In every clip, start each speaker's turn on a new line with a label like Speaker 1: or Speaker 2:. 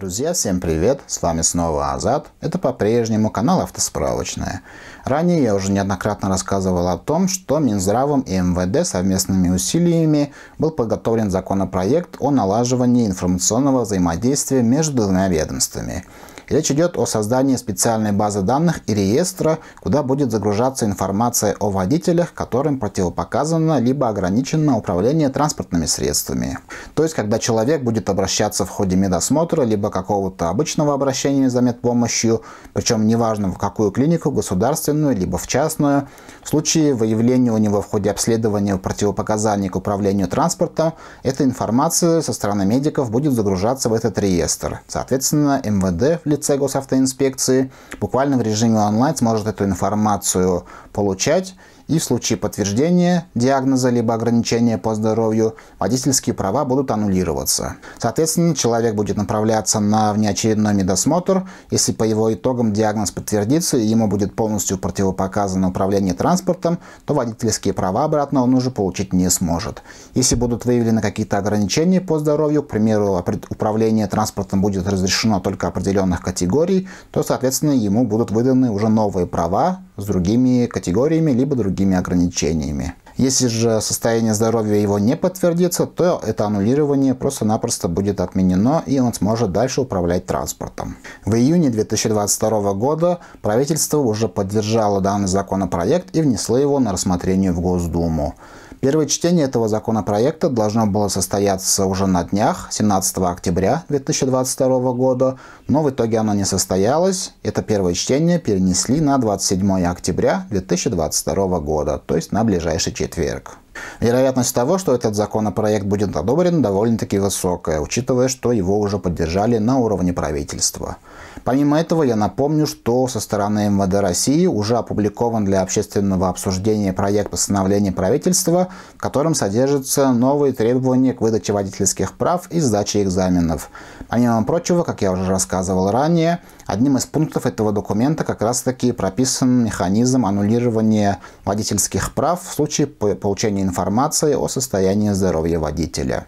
Speaker 1: Друзья, всем привет! С вами снова Азат. Это по-прежнему канал Автосправочная. Ранее я уже неоднократно рассказывал о том, что Минздравом и МВД совместными усилиями был подготовлен законопроект о налаживании информационного взаимодействия между двумя ведомствами. Речь идет о создании специальной базы данных и реестра, куда будет загружаться информация о водителях, которым противопоказано либо ограничено управление транспортными средствами. То есть, когда человек будет обращаться в ходе медосмотра, либо какого-то обычного обращения за медпомощью, причем неважно в какую клинику, государственную, либо в частную. В случае выявления у него в ходе обследования противопоказаний к управлению транспортом, эта информация со стороны медиков будет загружаться в этот реестр. Соответственно, МВД в лице госавтоинспекции буквально в режиме онлайн сможет эту информацию получать и в случае подтверждения диагноза либо ограничения по здоровью водительские права будут аннулироваться. Соответственно, человек будет направляться на внеочередной медосмотр, если по его итогам диагноз подтвердится и ему будет полностью противопоказано управление транспортом, то водительские права обратно он уже получить не сможет. Если будут выявлены какие-то ограничения по здоровью, к примеру, управление транспортом будет разрешено только определенных категорий, то, соответственно, ему будут выданы уже новые права, с другими категориями, либо другими ограничениями. Если же состояние здоровья его не подтвердится, то это аннулирование просто-напросто будет отменено и он сможет дальше управлять транспортом. В июне 2022 года правительство уже поддержало данный законопроект и внесло его на рассмотрение в Госдуму. Первое чтение этого законопроекта должно было состояться уже на днях, 17 октября 2022 года, но в итоге оно не состоялось. Это первое чтение перенесли на 27 октября 2022 года, то есть на ближайший четверг. Вероятность того, что этот законопроект будет одобрен, довольно-таки высокая, учитывая, что его уже поддержали на уровне правительства. Помимо этого, я напомню, что со стороны МВД России уже опубликован для общественного обсуждения проект постановления правительства, в котором содержатся новые требования к выдаче водительских прав и сдаче экзаменов. Помимо прочего, как я уже рассказывал ранее, одним из пунктов этого документа как раз-таки прописан механизм аннулирования водительских прав в случае получения информации о состоянии здоровья водителя.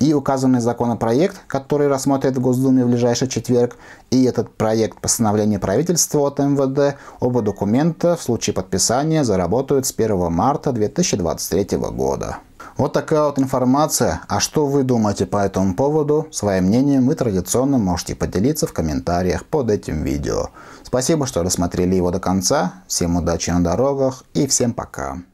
Speaker 1: И указанный законопроект, который рассмотрят в Госдуме в ближайший четверг, и этот проект постановления правительства от МВД оба документа в случае подписания заработают с 1 марта 2023 года. Вот такая вот информация. А что вы думаете по этому поводу? Свое мнение вы традиционно можете поделиться в комментариях под этим видео. Спасибо, что рассмотрели его до конца. Всем удачи на дорогах и всем пока.